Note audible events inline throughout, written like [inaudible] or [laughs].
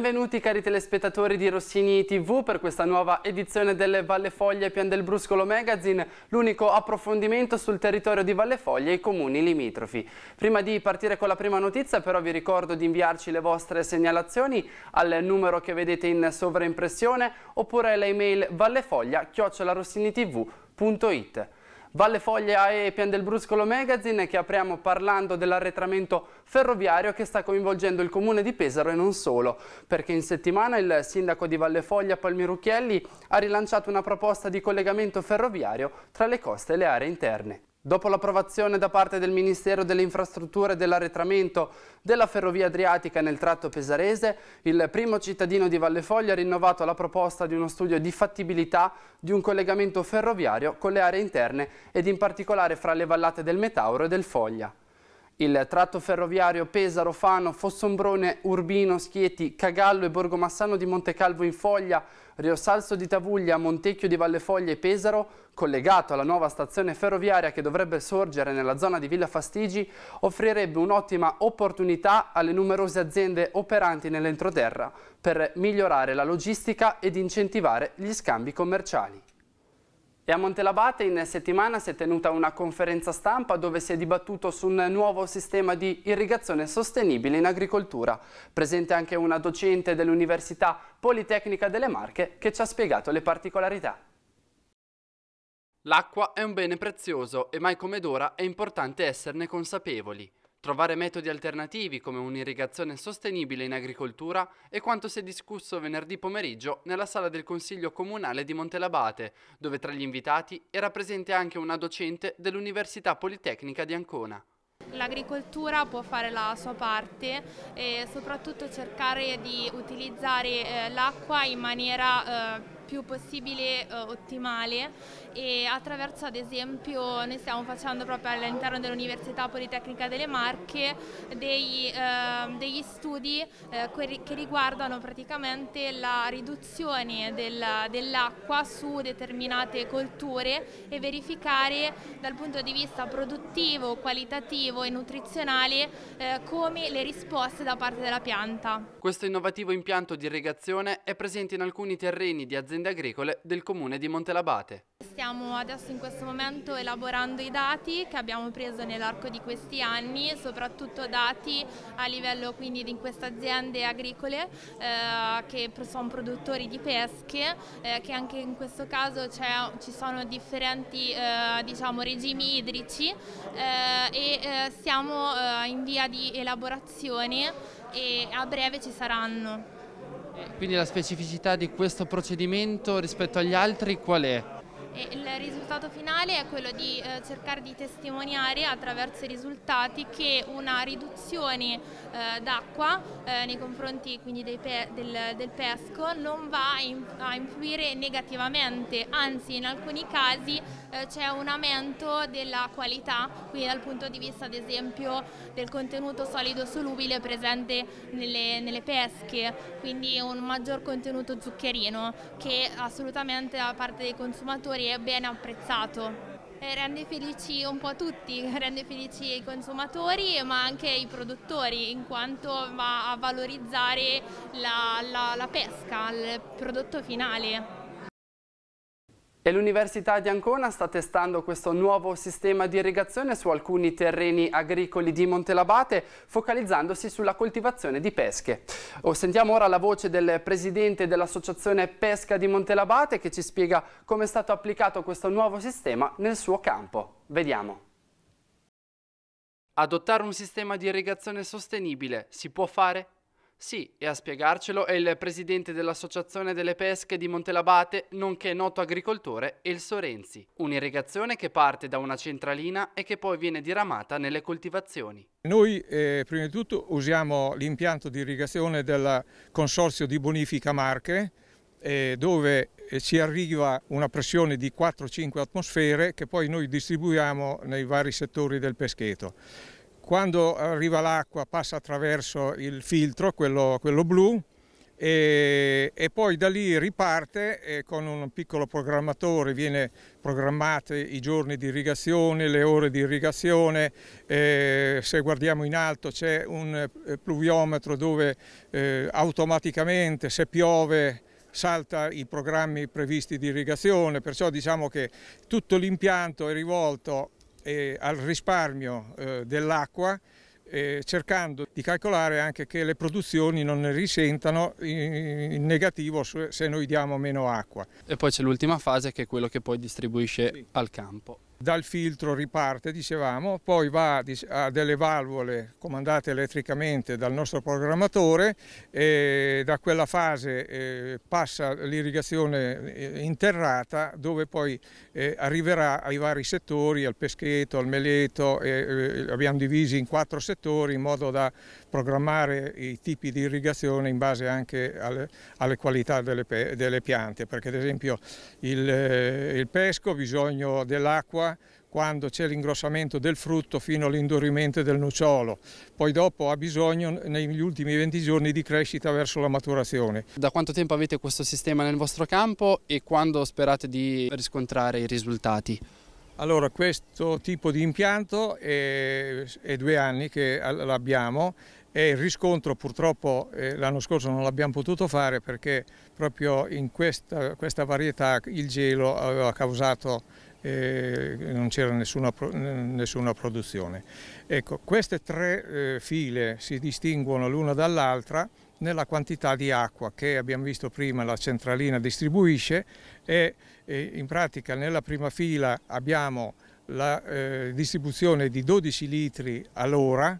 Benvenuti cari telespettatori di Rossini TV per questa nuova edizione delle Valle Foglie Pian del Bruscolo Magazine, l'unico approfondimento sul territorio di Valle Foglie e i comuni limitrofi. Prima di partire con la prima notizia però vi ricordo di inviarci le vostre segnalazioni al numero che vedete in sovraimpressione oppure all'email vallefoglia.it. Valle Foglia e Pian del Bruscolo Magazine che apriamo parlando dell'arretramento ferroviario che sta coinvolgendo il comune di Pesaro e non solo, perché in settimana il sindaco di Valle Foglia Palmirucchielli ha rilanciato una proposta di collegamento ferroviario tra le coste e le aree interne. Dopo l'approvazione da parte del Ministero delle Infrastrutture e dell'Arretramento della Ferrovia Adriatica nel tratto pesarese, il primo cittadino di Vallefoglia ha rinnovato la proposta di uno studio di fattibilità di un collegamento ferroviario con le aree interne ed in particolare fra le vallate del Metauro e del Foglia. Il tratto ferroviario Pesaro-Fano, Fossombrone, Urbino, Schieti, Cagallo e Borgomassano di Montecalvo in Foglia, Riosalso di Tavuglia, Montecchio di Vallefoglia e Pesaro, collegato alla nuova stazione ferroviaria che dovrebbe sorgere nella zona di Villa Fastigi, offrirebbe un'ottima opportunità alle numerose aziende operanti nell'entroterra per migliorare la logistica ed incentivare gli scambi commerciali. E a Montelabate in settimana si è tenuta una conferenza stampa dove si è dibattuto su un nuovo sistema di irrigazione sostenibile in agricoltura. Presente anche una docente dell'Università Politecnica delle Marche che ci ha spiegato le particolarità. L'acqua è un bene prezioso e mai come d'ora è importante esserne consapevoli trovare metodi alternativi come un'irrigazione sostenibile in agricoltura è quanto si è discusso venerdì pomeriggio nella sala del Consiglio Comunale di Montelabate, dove tra gli invitati era presente anche una docente dell'Università Politecnica di Ancona. L'agricoltura può fare la sua parte e soprattutto cercare di utilizzare eh, l'acqua in maniera eh, più possibile eh, ottimale e attraverso ad esempio noi stiamo facendo proprio all'interno dell'Università Politecnica delle Marche dei, eh, degli studi eh, che riguardano praticamente la riduzione del, dell'acqua su determinate colture e verificare dal punto di vista produttivo, qualitativo e nutrizionale eh, come le risposte da parte della pianta. Questo innovativo impianto di irrigazione è presente in alcuni terreni di aziende aziende agricole del comune di Montelabate. Stiamo adesso in questo momento elaborando i dati che abbiamo preso nell'arco di questi anni, soprattutto dati a livello quindi di queste aziende agricole eh, che sono produttori di pesche, eh, che anche in questo caso ci sono differenti eh, diciamo, regimi idrici eh, e eh, siamo eh, in via di elaborazione e a breve ci saranno. Quindi la specificità di questo procedimento rispetto agli altri qual è? Il risultato finale è quello di eh, cercare di testimoniare attraverso i risultati che una riduzione eh, d'acqua eh, nei confronti pe del, del, pesco non va in a influire negativamente, anzi in alcuni casi eh, c'è un aumento della qualità, quindi dal punto di vista ad esempio del contenuto solido solubile presente nelle, nelle pesche, quindi un maggior contenuto zuccherino che assolutamente da parte dei consumatori è ben apprezzato rende felici un po' tutti, [laughs] rende felici i consumatori ma anche i produttori in quanto va a valorizzare la, la, la pesca, il prodotto finale. E l'Università di Ancona sta testando questo nuovo sistema di irrigazione su alcuni terreni agricoli di Montelabate, focalizzandosi sulla coltivazione di pesche. Oh, sentiamo ora la voce del presidente dell'Associazione Pesca di Montelabate che ci spiega come è stato applicato questo nuovo sistema nel suo campo. Vediamo. Adottare un sistema di irrigazione sostenibile si può fare sì, e a spiegarcelo è il presidente dell'Associazione delle Pesche di Montelabate, nonché noto agricoltore Elso Renzi. Un'irrigazione che parte da una centralina e che poi viene diramata nelle coltivazioni. Noi eh, prima di tutto usiamo l'impianto di irrigazione del Consorzio di Bonifica Marche, eh, dove eh, ci arriva una pressione di 4-5 atmosfere che poi noi distribuiamo nei vari settori del pescheto quando arriva l'acqua passa attraverso il filtro, quello, quello blu, e, e, poi da lì riparte con un piccolo programmatore viene programmati i giorni di irrigazione, le ore di irrigazione, eh, se guardiamo in alto c'è un eh, pluviometro dove eh, automaticamente se piove salta i programmi previsti di irrigazione, perciò diciamo che tutto l'impianto è rivolto e al risparmio eh, dell'acqua eh, cercando di calcolare anche che le produzioni non ne risentano in, in negativo se noi diamo meno acqua. E poi c'è l'ultima fase che è quello che poi distribuisce sì. al campo dal filtro riparte, dicevamo, poi va a delle valvole comandate elettricamente dal nostro programmatore e da quella fase eh, passa l'irrigazione eh, interrata dove poi eh, arriverà ai vari settori, al pescheto, al meleto, abbiamo divisi in quattro settori in modo da programmare i tipi di irrigazione in base anche alle, alle qualità delle, delle, piante, perché ad esempio il, il pesco ha bisogno dell'acqua quando c'è l'ingrossamento del frutto fino all'indurimento del nocciolo. Poi dopo ha bisogno negli ultimi 20 giorni di crescita verso la maturazione. Da quanto tempo avete questo sistema nel vostro campo e quando sperate di riscontrare i risultati? Allora, questo tipo di impianto è, è due anni che l'abbiamo e il riscontro purtroppo eh, l'anno scorso non l'abbiamo potuto fare perché proprio in questa, questa varietà il gelo aveva causato eh, non c'era nessuna, nessuna, produzione. Ecco, queste tre eh, file si distinguono l'una dall'altra nella quantità di acqua che abbiamo visto prima la centralina distribuisce e, e in pratica nella prima fila abbiamo la eh, distribuzione di 12 litri all'ora,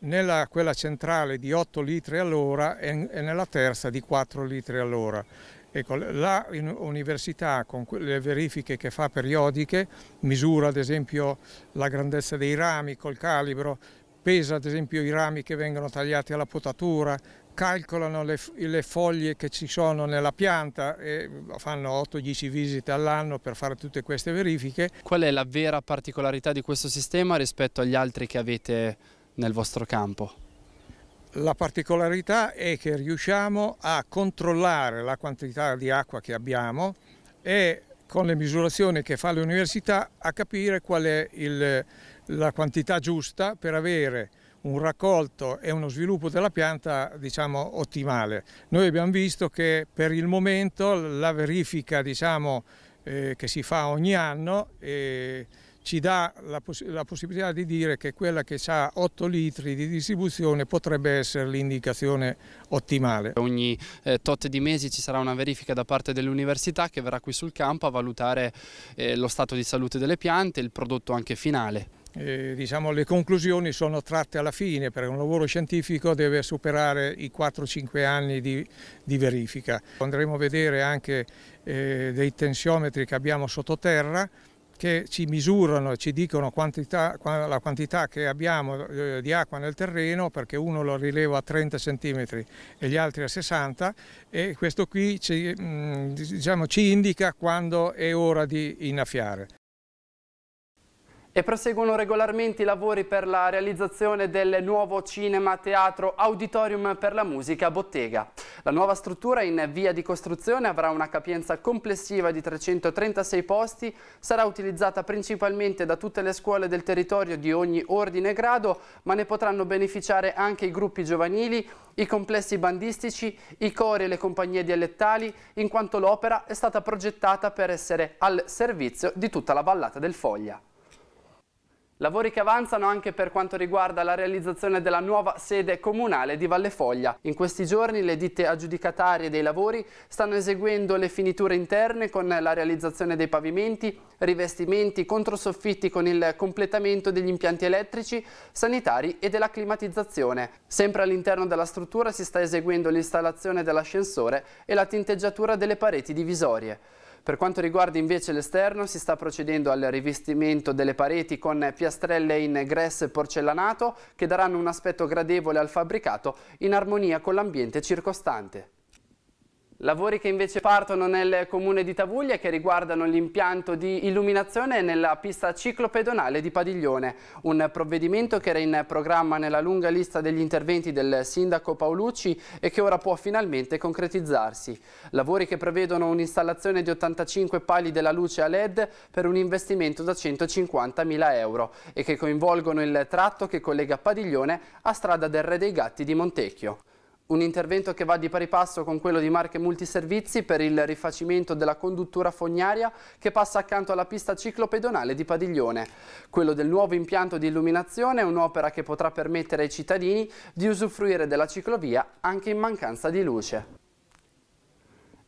nella quella centrale di 8 litri all'ora e, e nella terza di 4 litri all'ora. Ecco, la università con le verifiche che fa periodiche misura ad esempio la grandezza dei rami col calibro, pesa ad esempio i rami che vengono tagliati alla potatura, calcolano le, le foglie che ci sono nella pianta e fanno 8-10 visite all'anno per fare tutte queste verifiche. Qual è la vera particolarità di questo sistema rispetto agli altri che avete nel vostro campo? La particolarità è che riusciamo a controllare la quantità di acqua che abbiamo e con le misurazioni che fa l'università a capire qual è il, la quantità giusta per avere un raccolto e uno sviluppo della pianta diciamo, ottimale. Noi abbiamo visto che per il momento la verifica diciamo, eh, che si fa ogni anno eh, ci dà la, poss la, possibilità di dire che quella che ha 8 litri di distribuzione potrebbe essere l'indicazione ottimale. Ogni eh, tot di mesi ci sarà una verifica da parte dell'università che verrà qui sul campo a valutare eh, lo stato di salute delle piante, e il prodotto anche finale. Eh, diciamo, le conclusioni sono tratte alla fine perché un lavoro scientifico deve superare i 4-5 anni di, di, verifica. Andremo a vedere anche eh, dei tensiometri che abbiamo sottoterra che ci misurano e ci dicono quantità, la quantità che abbiamo eh, di acqua nel terreno perché uno lo rileva a 30 cm e gli altri a 60 e questo qui ci, mm, diciamo, ci indica quando è ora di innaffiare. E proseguono regolarmente i lavori per la realizzazione del nuovo cinema teatro Auditorium per la musica Bottega. La nuova struttura in via di costruzione avrà una capienza complessiva di 336 posti, sarà utilizzata principalmente da tutte le scuole del territorio di ogni ordine e grado, ma ne potranno beneficiare anche i gruppi giovanili, i complessi bandistici, i cori e le compagnie dialettali, in quanto l'opera è stata progettata per essere al servizio di tutta la vallata del Foglia. Lavori che avanzano anche per quanto riguarda la realizzazione della nuova sede comunale di Vallefoglia. In questi giorni le ditte aggiudicatarie dei lavori stanno eseguendo le finiture interne con la realizzazione dei pavimenti, rivestimenti, controsoffitti con il completamento degli impianti elettrici, sanitari e della climatizzazione. Sempre all'interno della struttura si sta eseguendo l'installazione dell'ascensore e la tinteggiatura delle pareti divisorie. Per quanto riguarda invece l'esterno si sta procedendo al rivestimento delle pareti con piastrelle in grass porcellanato che daranno un aspetto gradevole al fabbricato in armonia con l'ambiente circostante. Lavori che invece partono nel comune di Tavuglia e che riguardano l'impianto di illuminazione nella pista ciclopedonale di Padiglione, un provvedimento che era in programma nella lunga lista degli interventi del sindaco Paolucci e che ora può finalmente concretizzarsi. Lavori che prevedono un'installazione di 85 pali della luce a LED per un investimento da 150.000 euro e che coinvolgono il tratto che collega Padiglione a strada del Re dei Gatti di Montecchio. Un intervento che va di pari passo con quello di Marche Multiservizi per il rifacimento della conduttura fognaria che passa accanto alla pista ciclopedonale di Padiglione. Quello del nuovo impianto di illuminazione è un'opera che potrà permettere ai cittadini di usufruire della ciclovia anche in mancanza di luce.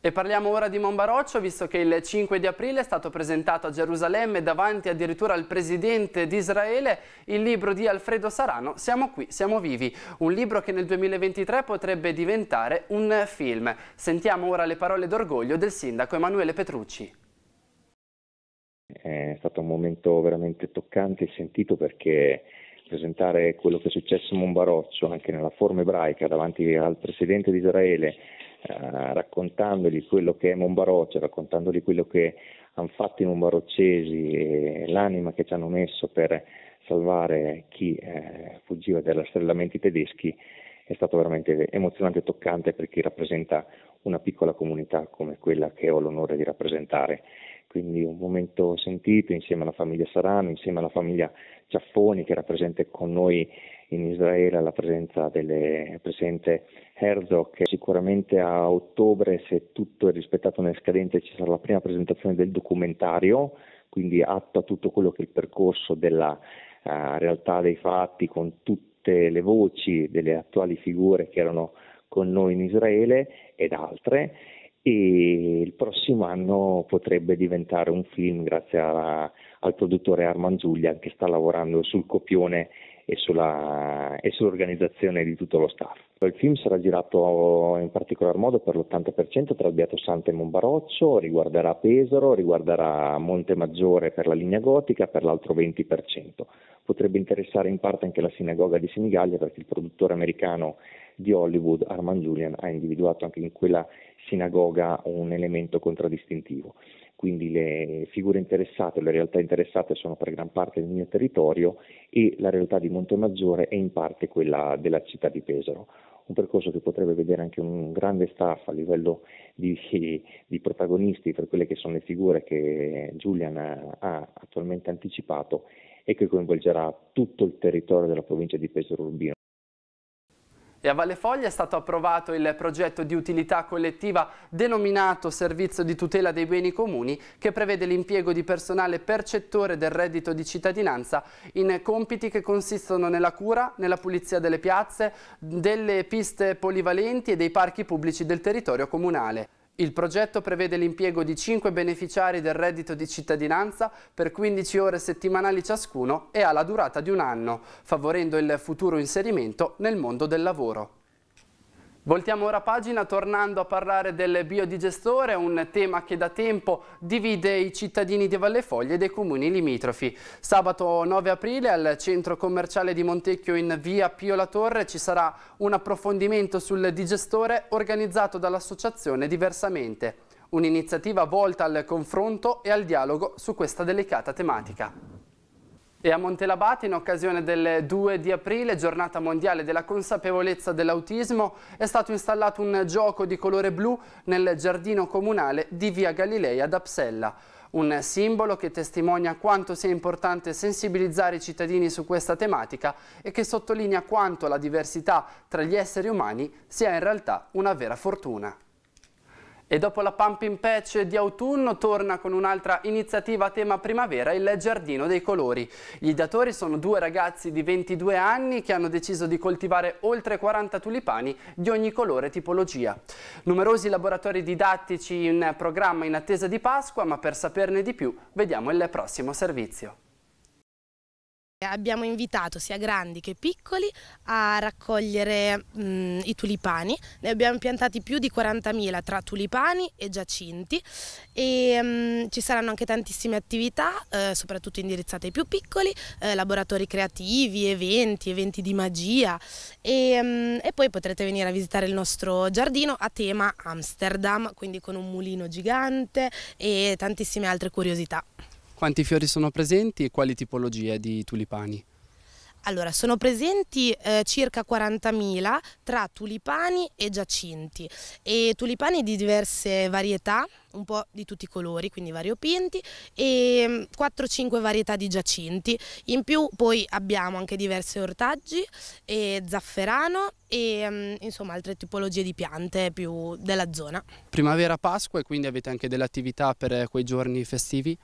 E parliamo ora di Monbaroccio, visto che il 5 di aprile è stato presentato a Gerusalemme davanti addirittura al presidente di Israele il libro di Alfredo Sarano Siamo qui, siamo vivi, un libro che nel 2023 potrebbe diventare un film. Sentiamo ora le parole d'orgoglio del sindaco Emanuele Petrucci. È stato un momento veramente toccante e sentito perché presentare quello che è successo a Monbaroccio anche nella forma ebraica davanti al presidente di Israele eh, raccontandogli quello che è Monbaroccia, raccontandogli quello che hanno fatto i Monbaroccesi e l'anima che ci hanno messo per salvare chi eh, fuggiva dagli stellamenti tedeschi è stato veramente emozionante e toccante per chi rappresenta una piccola comunità come quella che ho l'onore di rappresentare. Quindi un momento sentito insieme alla famiglia Sarano, insieme alla famiglia Ciaffoni che rappresenta con noi in Israele alla presenza del presidente Herzog. Sicuramente a ottobre, se tutto è rispettato nel scadente, ci sarà la prima presentazione del documentario, quindi atto a tutto quello che è il percorso della uh, realtà dei fatti con tutte le voci delle attuali figure che erano con noi in Israele ed altre e il prossimo anno potrebbe diventare un film grazie a, al produttore Arman Giulia che sta lavorando sul copione e, sulla, e, sull'organizzazione di tutto lo staff. Il film sarà girato in particolar modo per l'80% tra Beato Santo e Monbaroccio, riguarderà Pesaro, riguarderà Monte Maggiore per la linea gotica, per l'altro 20%. Potrebbe interessare in parte anche la sinagoga di Senigallia perché il produttore americano di Hollywood, Armand Julian, ha individuato anche in quella sinagoga un elemento contraddistintivo quindi le figure interessate, le realtà interessate sono per gran parte del mio territorio e la realtà di Montemaggiore è in parte quella della città di Pesaro. Un percorso che potrebbe vedere anche un grande staff a livello di, di protagonisti per quelle che sono le figure che Julian ha attualmente anticipato e che coinvolgerà tutto il territorio della provincia di Pesaro Urbino. E a Valle Foglia è stato approvato il progetto di utilità collettiva denominato Servizio di tutela dei beni comuni che prevede l'impiego di personale percettore del reddito di cittadinanza in compiti che consistono nella cura, nella pulizia delle piazze, delle piste polivalenti e dei parchi pubblici del territorio comunale. Il progetto prevede l'impiego di 5 beneficiari del reddito di cittadinanza per 15 ore settimanali ciascuno e ha la durata di un anno, favorendo il futuro inserimento nel mondo del lavoro. Voltiamo ora pagina tornando a parlare del biodigestore, un tema che da tempo divide i cittadini di Vallefoglie e dei comuni limitrofi. Sabato 9 aprile al centro commerciale di Montecchio in via Pio La Torre ci sarà un approfondimento sul digestore organizzato dall'associazione Diversamente, un'iniziativa volta al confronto e al dialogo su questa delicata tematica. E a Montelabate, in occasione del 2 di aprile, giornata mondiale della consapevolezza dell'autismo, è stato installato un gioco di colore blu nel giardino comunale di Via Galilei ad Apsella. Un simbolo che testimonia quanto sia importante sensibilizzare i cittadini su questa tematica e che sottolinea quanto la diversità tra gli esseri umani sia in realtà una vera fortuna. E dopo la pumping patch di autunno torna con un'altra iniziativa a tema primavera il Giardino dei Colori. Gli datori sono due ragazzi di 22 anni che hanno deciso di coltivare oltre 40 tulipani di ogni colore e tipologia. Numerosi laboratori didattici in programma in attesa di Pasqua, ma per saperne di più vediamo il prossimo servizio. Eh, abbiamo invitato sia grandi che piccoli a raccogliere mh, mm, i tulipani, ne abbiamo piantati più di 40.000 tra tulipani e giacinti e mh, mm, ci saranno anche tantissime attività, eh, soprattutto indirizzate ai più piccoli, eh, laboratori creativi, eventi, eventi di magia e, mh, mm, e poi potrete venire a visitare il nostro giardino a tema Amsterdam, quindi con un mulino gigante e tantissime altre curiosità. Quanti fiori sono presenti e quali tipologie di tulipani? Allora, sono presenti eh, circa 40.000 tra tulipani e giacinti e tulipani di diverse varietà, un po' di tutti i colori, quindi variopinti e 4-5 mm, varietà di giacinti. In più poi abbiamo anche diversi ortaggi e zafferano e mm, insomma altre tipologie di piante più della zona. Primavera, Pasqua e quindi avete anche delle attività per eh, quei giorni festivi?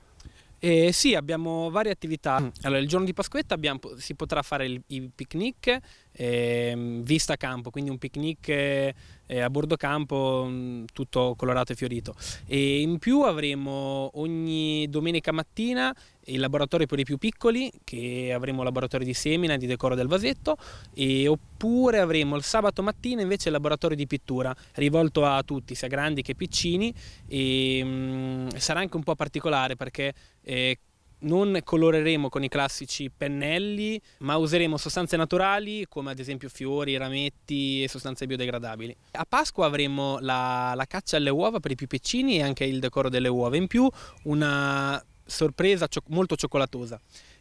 Eh, sì, abbiamo varie attività. Mm. Allora, il giorno di Pasquetta abbiamo, si potrà fare il, i picnic eh, vista campo, quindi un picnic eh, a bordo campo mm, tutto colorato e fiorito. E in più avremo ogni domenica mattina il laboratorio per i più piccoli, che avremo laboratorio di semina e di decoro del vasetto, e, oppure avremo il sabato mattina invece il laboratorio di pittura, rivolto a tutti, sia grandi che piccini, e mh, mm, sarà anche un po' particolare perché eh, non coloreremo con i classici pennelli, ma useremo sostanze naturali come ad esempio fiori, rametti e sostanze biodegradabili. A Pasqua avremo la, la caccia alle uova per i più piccini e anche il decoro delle uova, in più una sorpresa molto cioccolatosa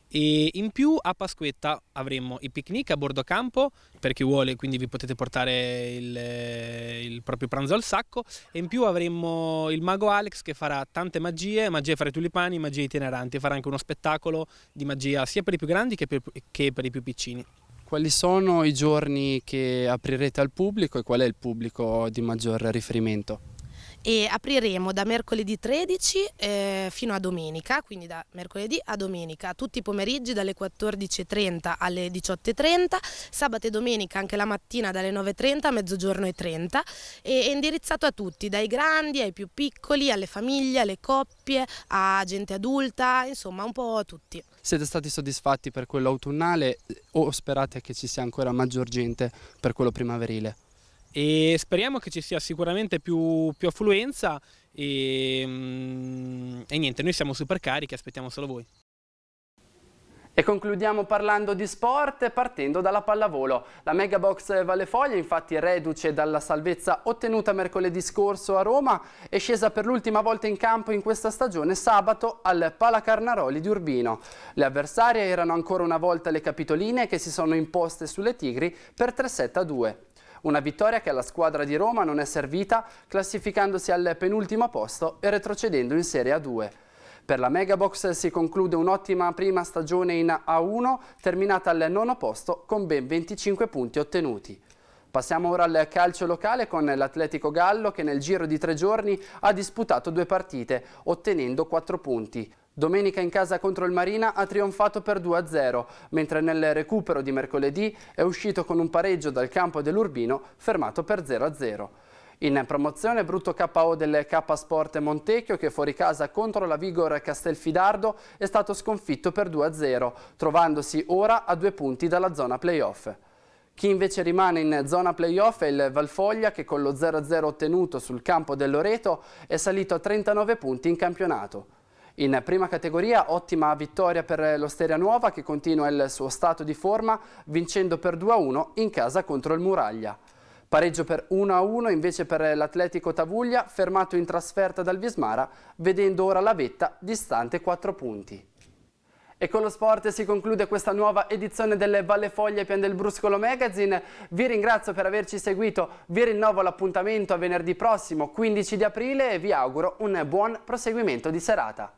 e in più a Pasquetta avremo i picnic a bordo campo per chi vuole quindi vi potete portare il, eh, il, proprio pranzo al sacco e in più avremo il mago Alex che farà tante magie magie fra i tulipani, magie itineranti farà anche uno spettacolo di magia sia per i più grandi che per, che per i più piccini quali sono i giorni che aprirete al pubblico e qual è il pubblico di maggior riferimento? e apriremo da mercoledì 13 eh, fino a domenica, quindi da mercoledì a domenica, tutti i pomeriggi dalle 14.30 alle 18.30, sabato e domenica anche la mattina dalle 9.30 a mezzogiorno e 30 e è indirizzato a tutti, dai grandi ai più piccoli, alle famiglie, alle coppie, a gente adulta, insomma un po' a tutti. Siete stati soddisfatti per quello autunnale eh, o sperate che ci sia ancora maggior gente per quello primaverile? e speriamo che ci sia sicuramente più, più affluenza e, mm, e niente, noi siamo super carichi, aspettiamo solo voi. E concludiamo parlando di sport partendo dalla pallavolo. La Megabox Vallefoglia infatti reduce dalla salvezza ottenuta mercoledì scorso a Roma è scesa per l'ultima volta in campo in questa stagione sabato al Palacarnaroli di Urbino. Le avversarie erano ancora una volta le capitoline che si sono imposte sulle Tigri per 3-7 2. Una vittoria che alla squadra di Roma non è servita, classificandosi al penultimo posto e retrocedendo in Serie A2. Per la Megabox si conclude un'ottima prima stagione in A1, terminata al nono posto con ben 25 punti ottenuti. Passiamo ora al calcio locale con l'Atletico Gallo che nel giro di tre giorni ha disputato due partite, ottenendo quattro punti. Domenica in casa contro il Marina ha trionfato per 2-0, mentre nel recupero di mercoledì è uscito con un pareggio dal campo dell'Urbino fermato per 0-0. In promozione brutto KO del K Sport Montecchio che fuori casa contro la Vigor Castelfidardo è stato sconfitto per 2-0, trovandosi ora a due punti dalla zona playoff. Chi invece rimane in zona playoff è il Valfoglia che con lo 0-0 ottenuto sul campo del Loreto è salito a 39 punti in campionato. In prima categoria ottima vittoria per l'Osteria Nuova che continua il suo stato di forma vincendo per 2-1 in casa contro il Muraglia. Pareggio per 1-1 invece per l'Atletico Tavuglia fermato in trasferta dal Vismara vedendo ora la vetta distante 4 punti. E con lo sport si conclude questa nuova edizione delle Valle Foglie Pian del Bruscolo Magazine. Vi ringrazio per averci seguito, vi rinnovo l'appuntamento a venerdì prossimo 15 di aprile e vi auguro un buon proseguimento di serata.